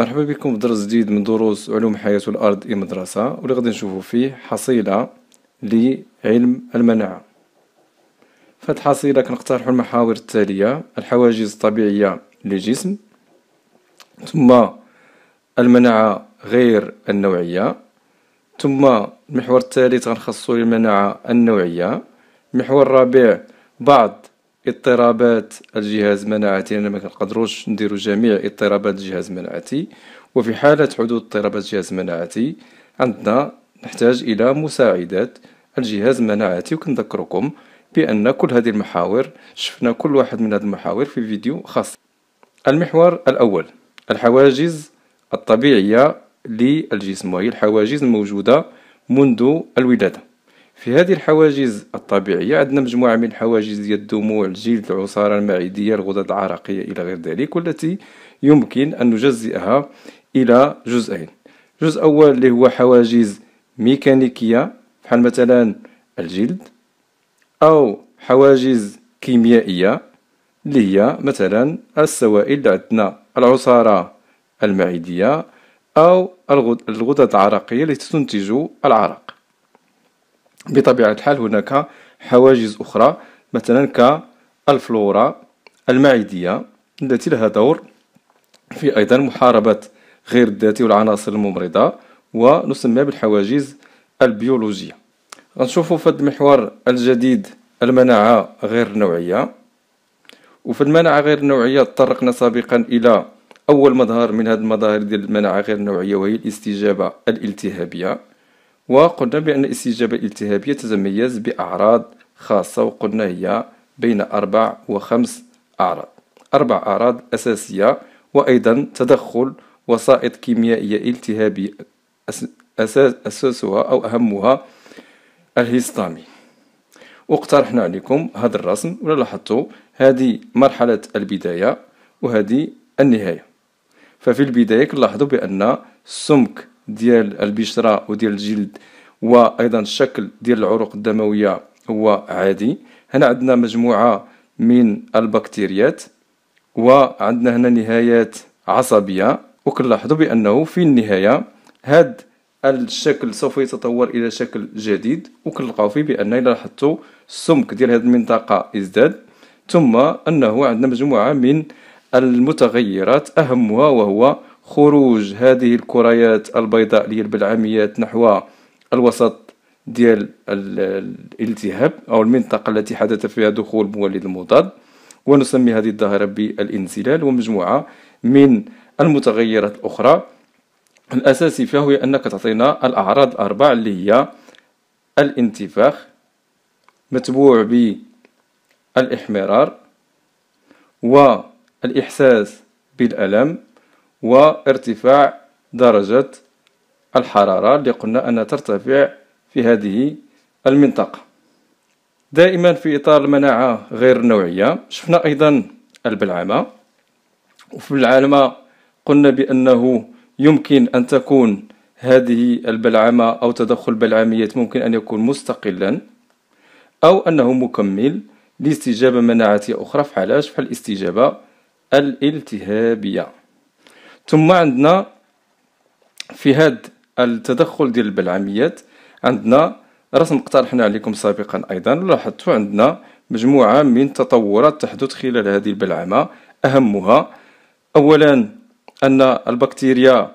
مرحبا بكم في درس جديد من دروس علوم حياة الأرض إي مدرسة واللي غادي نشوفو فيه حصيلة لعلم المناعة فهاد الحصيلة كنقترحو المحاور التالية الحواجز الطبيعية للجسم ثم المناعة غير النوعية ثم المحور الثالث غنخصو للمناعة النوعية المحور الرابع بعض اضطرابات الجهاز المناعتي لان ما كنقدروش نديرو جميع اضطرابات الجهاز المناعتي وفي حالة حدوث اضطرابات الجهاز المناعتي عندنا نحتاج إلى مساعدات الجهاز المناعتي وكنذكركم بأن كل هذه المحاور شفنا كل واحد من هذه المحاور في فيديو خاص المحور الأول الحواجز الطبيعية للجسم وهي الحواجز الموجودة منذ الولادة في هذه الحواجز الطبيعية عندنا مجموعة من الحواجز ديال الدموع الجلد العصارة المعدية الغدد العرقية إلى غير ذلك والتي يمكن أن نجزئها إلى جزئين جزء أول اللي هو حواجز ميكانيكية بحال مثلا الجلد أو حواجز كيميائية اللي هي مثلا السوائل اللي عندنا العصارة المعدية أو الغدد العرقية التي تنتج العرق بطبيعة الحال هناك حواجز أخرى مثلا كالفلورا المعدية التي لها دور في أيضا محاربة غير الذاتي والعناصر الممرضة ونسميها بالحواجز البيولوجية غنشوفوا في هذا المحور الجديد المناعة غير النوعية وفي المناعة غير النوعية تطرقنا سابقا إلى أول مظهر من هذه المظاهر ديال المناعة غير النوعية وهي الاستجابة الالتهابية وقلنا بأن الاستجابة الالتهابية تتميز بأعراض خاصة وقلنا هي بين أربع وخمس أعراض أربع أعراض أساسية وأيضا تدخل وسائط كيميائية التهابية أساسها أو أهمها الهستامين واقترحنا عليكم هذا الرسم ولا لاحظتوا هذه مرحلة البداية وهذه النهاية ففي البداية كنلاحظوا بأن السمك ديال البشرة وديال الجلد وايضا الشكل ديال العروق الدموية هو عادي هنا عندنا مجموعة من البكتيريات وعندنا هنا نهايات عصبية وكنلاحظوا بأنه في النهاية هاد الشكل سوف يتطور إلى شكل جديد وكنلقاو فيه بأن إلا لاحظتوا السمك ديال هذه المنطقة ازداد ثم أنه عندنا مجموعة من المتغيرات أهمها وهو خروج هذه الكريات البيضاء اللي هي البلعميات نحو الوسط ديال الالتهاب او المنطقه التي حدث فيها دخول مولد المضاد ونسمي هذه الظاهره بالانزلال ومجموعه من المتغيرات الاخرى الاساسي فيها هو انك تعطينا الاعراض الاربع اللي هي الانتفاخ متبوع بالاحمرار والاحساس بالالم وارتفاع درجة الحرارة اللي قلنا أنها ترتفع في هذه المنطقة دائما في إطار المناعة غير النوعية شفنا أيضا البلعمة وفي البلعمة قلنا بأنه يمكن أن تكون هذه البلعمة أو تدخل بلعمية ممكن أن يكون مستقلا أو أنه مكمل لاستجابة مناعتية أخرى فحالاش فحال الاستجابة الالتهابية ثم عندنا في هاد التدخل ديال البلعميات عندنا رسم اقترحنا عليكم سابقا ايضا لاحظتوا عندنا مجموعه من التطورات تحدث خلال هذه البلعمه اهمها اولا ان البكتيريا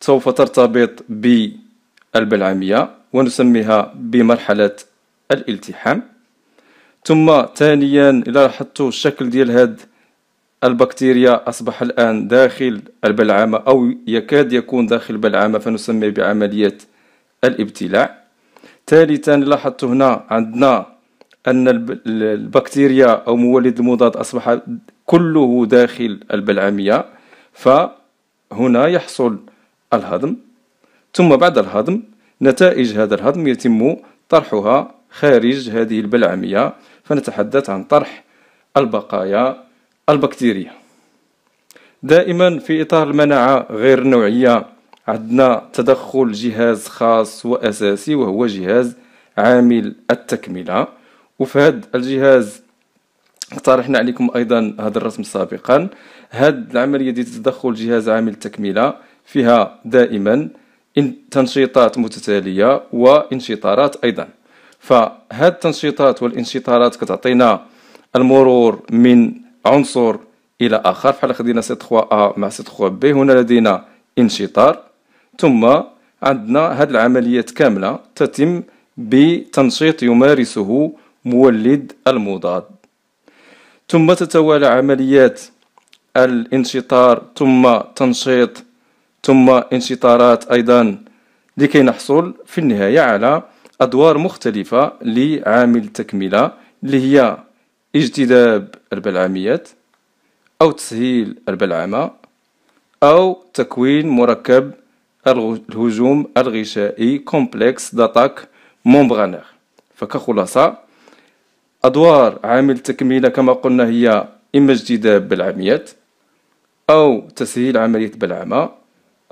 سوف ترتبط بالبلعميه ونسميها بمرحله الالتحام ثم ثانيا الى لاحظتوا الشكل ديال هذا البكتيريا أصبح الآن داخل البلعامة أو يكاد يكون داخل البلعامة فنسميه بعملية الابتلاع ثالثا لاحظت هنا عندنا أن البكتيريا أو مولد المضاد أصبح كله داخل البلعامية فهنا يحصل الهضم ثم بعد الهضم نتائج هذا الهضم يتم طرحها خارج هذه البلعامية فنتحدث عن طرح البقايا البكتيريا دائما في إطار المناعة غير النوعية عندنا تدخل جهاز خاص وأساسي وهو جهاز عامل التكملة وفي هذا الجهاز اقترحنا عليكم أيضا هذا الرسم سابقا هذه العملية ديال تدخل جهاز عامل التكملة فيها دائما تنشيطات متتالية وانشطارات أيضا فهاد التنشيطات والانشطارات كتعطينا المرور من عنصر إلى آخر بحال خدينا سي 3 أ مع سي 3 بي هنا لدينا انشطار ثم عندنا هذه العمليات كاملة تتم بتنشيط يمارسه مولد المضاد ثم تتوالى عمليات الانشطار ثم تنشيط ثم انشطارات أيضا لكي نحصل في النهاية على أدوار مختلفة لعامل التكملة اللي هي اجتذاب البلعاميات أو تسهيل البلعمة أو تكوين مركب الهجوم الغشائي كومبلكس داتاك مومبرانير فكخلاصة أدوار عامل التكميلة كما قلنا هي إما اجتذاب بالعميات أو تسهيل عملية بلعمة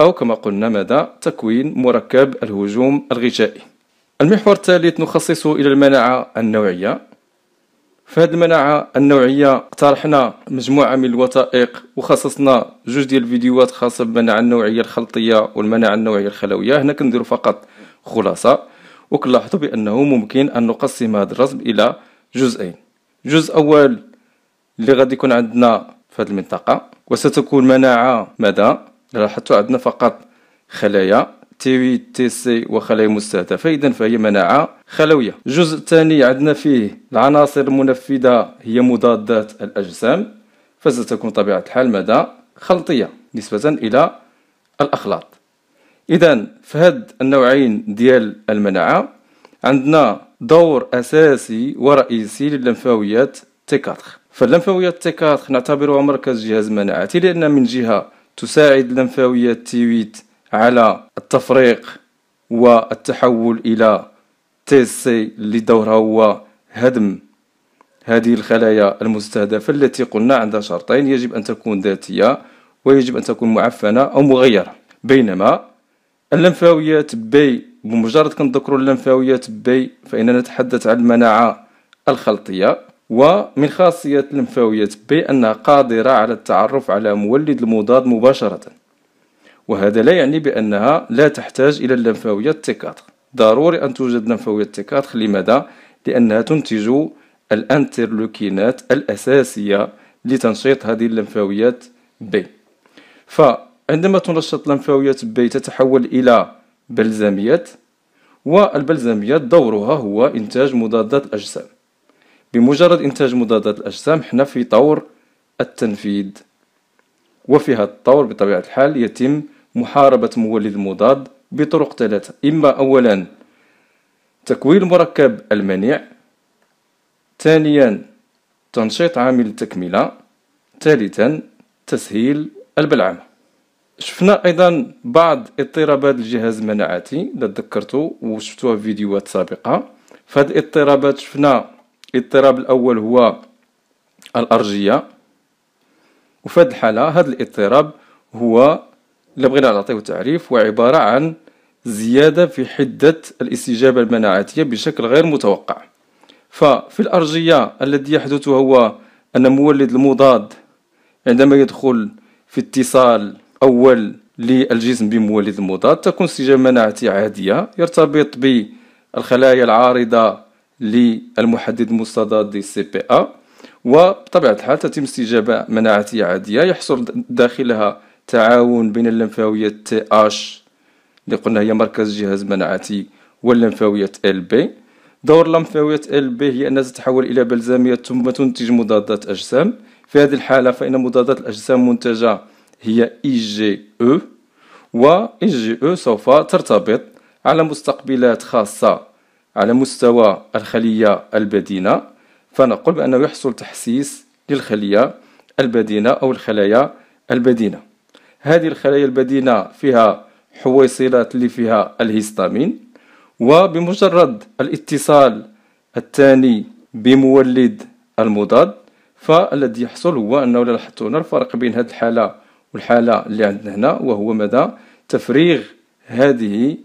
أو كما قلنا مدى تكوين مركب الهجوم الغشائي المحور الثالث نخصصه إلى المناعة النوعية في هذه المناعه النوعيه اقترحنا مجموعه من الوثائق وخصصنا جوج ديال الفيديوهات خاصه بالمناعه النوعيه الخلطيه والمناعه النوعيه الخلويه هنا كنديرو فقط خلاصه وكنلاحظوا بانه ممكن ان نقسم هذا الرسم الى جزئين جزء اول اللي غادي يكون عندنا في هذه المنطقه وستكون مناعه مدى لاحظتوا عندنا فقط خلايا تي وي تي سي وخلايا مستهدفه اذا فهي مناعه خلويه الجزء الثاني عندنا فيه العناصر المنفذه هي مضادات الاجسام فستكون طبيعه الحال مدى خلطيه نسبه الى الاخلاط اذا فهاد النوعين ديال المناعه عندنا دور اساسي ورئيسي للمفاويات تي 4 فاللمفاويات تي 4 نعتبرها مركز جهاز مناعتي لان من جهه تساعد اللمفاويات تي 8 على التفريق والتحول الى تي سي اللي دورها هو هدم هذه الخلايا المستهدفة التي قلنا عندها شرطين يجب أن تكون ذاتية ويجب أن تكون معفنة أو مغيرة بينما اللمفاويات بي بمجرد كنذكروا اللمفاويات بي فإننا نتحدث عن المناعة الخلطية ومن خاصية اللمفاويات بي أنها قادرة على التعرف على مولد المضاد مباشرة وهذا لا يعني بأنها لا تحتاج إلى اللمفاويات تي ضروري أن توجد لنفاوية تكاتخ لماذا؟ لأنها تنتج الأنترلوكينات الأساسية لتنشيط هذه اللمفاويات بي فعندما تنشط لمفاويات بي تتحول إلى بلزميات والبلزميات دورها هو إنتاج مضادات الأجسام بمجرد إنتاج مضادات الأجسام حنا في طور التنفيذ وفي هذا الطور بطبيعة الحال يتم محاربة مولد مضاد بطرق ثلاثة إما أولا تكوين المركب المنيع ثانيا تنشيط عامل التكملة ثالثا تسهيل البلعمة شفنا ايضا بعض اضطرابات الجهاز المناعتي اللي تذكرتو وشفتوها في فيديوهات سابقه فهاد الاضطرابات شفنا الاضطراب الاول هو الارجيه وفي هذه الحاله هاد الاضطراب هو اللي بغينا نعطيه تعريف وعبارة عباره عن زيادة في حدة الاستجابة المناعتية بشكل غير متوقع ففي الأرجية الذي يحدث هو أن مولد المضاد عندما يدخل في اتصال أول للجسم بمولد المضاد تكون استجابة مناعتية عادية يرتبط بالخلايا العارضة للمحدد المستضاد سي بي ا إيه، وبطبيعة الحال تتم استجابة مناعتية عادية يحصل داخلها تعاون بين اللمفاوية تي اش اللي قلنا هي مركز جهاز مناعتي واللمفاوية ال بي دور اللمفاوية ال بي هي أنها تتحول إلى بلزامية ثم تنتج مضادات أجسام في هذه الحالة فإن مضادات الأجسام المنتجة هي اي جي او و اي جي او سوف ترتبط على مستقبلات خاصة على مستوى الخلية البدينة فنقول بأنه يحصل تحسيس للخلية البدينة أو الخلايا البدينة هذه الخلايا البدينة فيها حويصلات اللي فيها الهيستامين وبمجرد الاتصال الثاني بمولد المضاد فالذي يحصل هو انه لاحظتوا هنا الفرق بين هذه الحاله والحاله اللي عندنا هنا وهو مدى تفريغ هذه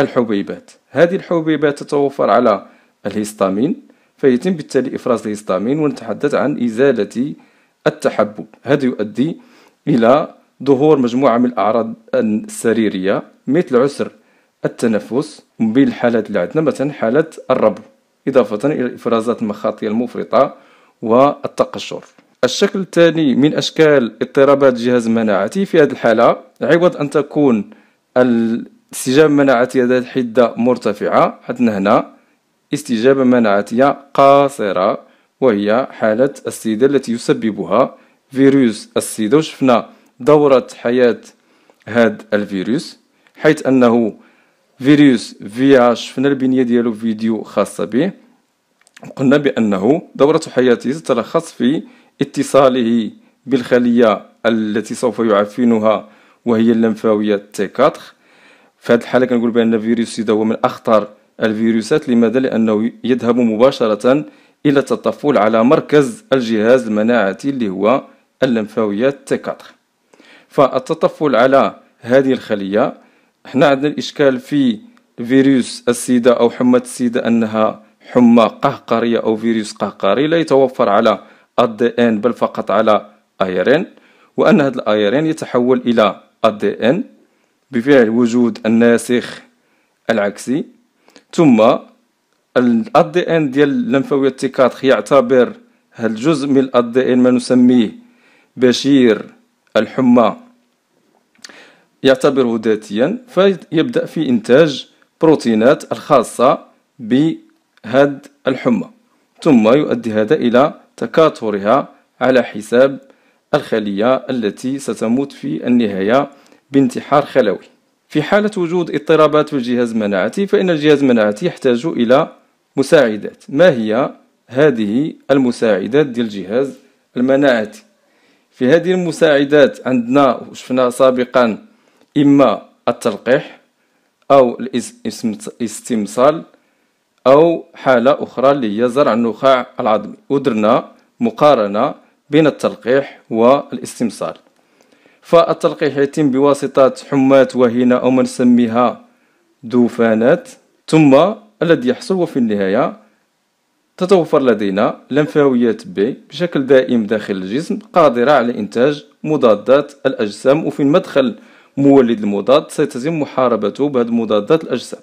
الحبيبات هذه الحبيبات تتوفر على الهيستامين فيتم بالتالي افراز الهيستامين ونتحدث عن ازاله التحبب هذا يؤدي الى ظهور مجموعة من الأعراض السريرية مثل عسر التنفس بين الحالات اللي عندنا مثلا حالة الربو إضافة إلى إفرازات المخاطية المفرطة والتقشر الشكل الثاني من أشكال اضطرابات الجهاز المناعتي في هذه الحالة عوض أن تكون الاستجابة المناعتية ذات حدة مرتفعة عندنا هنا استجابة مناعتية قاصرة وهي حالة السيدة التي يسببها فيروس السيدة وشفنا دورة حياة هاد الفيروس حيث أنه فيروس في شفنا البنية ديالو فيديو خاصة به قلنا بأنه دورة حياته تتلخص في اتصاله بالخلية التي سوف يعفنها وهي اللمفاوية تي 4 في هذه الحالة كنقول بأن فيروس سيدا هو من أخطر الفيروسات لماذا؟ لأنه يذهب مباشرة إلى التطفل على مركز الجهاز المناعتي اللي هو اللمفاوية تي 4 فالتطفل على هذه الخلية احنا عندنا الإشكال في فيروس السيدة أو حمى السيدة أنها حمى قهقرية أو فيروس قهقري لا يتوفر على الدي ان بل فقط على ايرين وأن هذا الايرين يتحول إلى الدي ان بفعل وجود الناسخ العكسي ثم الدي ان ديال اللمفاوية التيكاتخ يعتبر هذا الجزء من الدي ان ما نسميه بشير الحمى يعتبره ذاتيا فيبدأ في إنتاج بروتينات الخاصة بهذا الحمى ثم يؤدي هذا إلى تكاثرها على حساب الخلية التي ستموت في النهاية بانتحار خلوي في حالة وجود اضطرابات في الجهاز المناعتي فإن الجهاز المناعتي يحتاج إلى مساعدات ما هي هذه المساعدات ديال الجهاز المناعتي في هذه المساعدات عندنا شفنا سابقا إما التلقيح أو الاستمصال أو حالة أخرى اللي هي زرع النخاع العظمي ودرنا مقارنة بين التلقيح والاستمصال فالتلقيح يتم بواسطة حمات وهينه أو ما نسميها دوفانات ثم الذي يحصل في النهاية تتوفر لدينا لمفاويات بي بشكل دائم داخل الجسم قادرة على إنتاج مضادات الأجسام وفي المدخل مولد المضاد سيتم محاربته بهذه مضادات الأجسام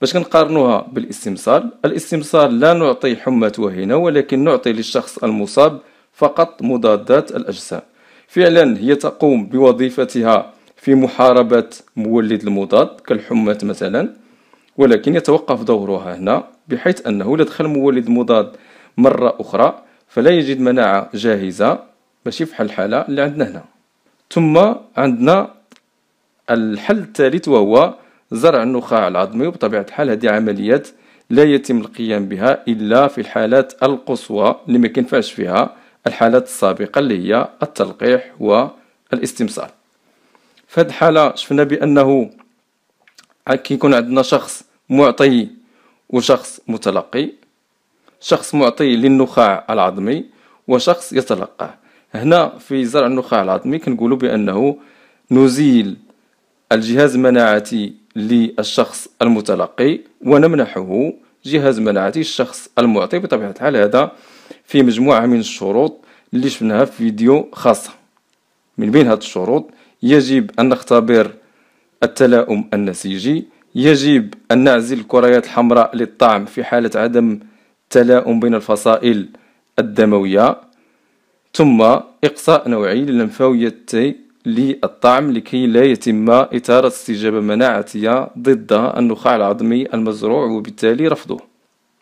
باش كنقارنوها بالاستمصار الاستمصار لا نعطي حمى وهنة ولكن نعطي للشخص المصاب فقط مضادات الأجسام فعلا هي تقوم بوظيفتها في محاربة مولد المضاد كالحمى مثلا ولكن يتوقف دورها هنا بحيث أنه إذا دخل مولد مضاد مرة أخرى فلا يجد مناعة جاهزة ماشي فحال الحالة اللي عندنا هنا ثم عندنا الحل الثالث وهو زرع النخاع العظمي وبطبيعة الحال هذه عمليات لا يتم القيام بها إلا في الحالات القصوى اللي ما كينفعش فيها الحالات السابقة اللي هي التلقيح والاستمصال في هذه الحالة شفنا بأنه كيكون عندنا شخص معطي وشخص متلقي شخص معطي للنخاع العظمي وشخص يتلقى هنا في زرع النخاع العظمي كنقولوا بانه نزيل الجهاز المناعتي للشخص المتلقي ونمنحه جهاز مناعتي الشخص المعطي بطبيعه الحال هذا في مجموعه من الشروط اللي شفناها في فيديو خاصه من بين هذه الشروط يجب ان نختبر التلاؤم النسيجي يجب أن نعزل الكريات الحمراء للطعم في حالة عدم تلاؤم بين الفصائل الدموية ثم إقصاء نوعي التي للطعم لكي لا يتم إثارة استجابة مناعتية ضد النخاع العظمي المزروع وبالتالي رفضه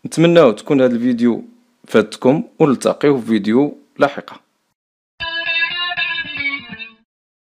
نتمنى تكون هذا الفيديو فاتكم ونلتقيه في فيديو لاحقا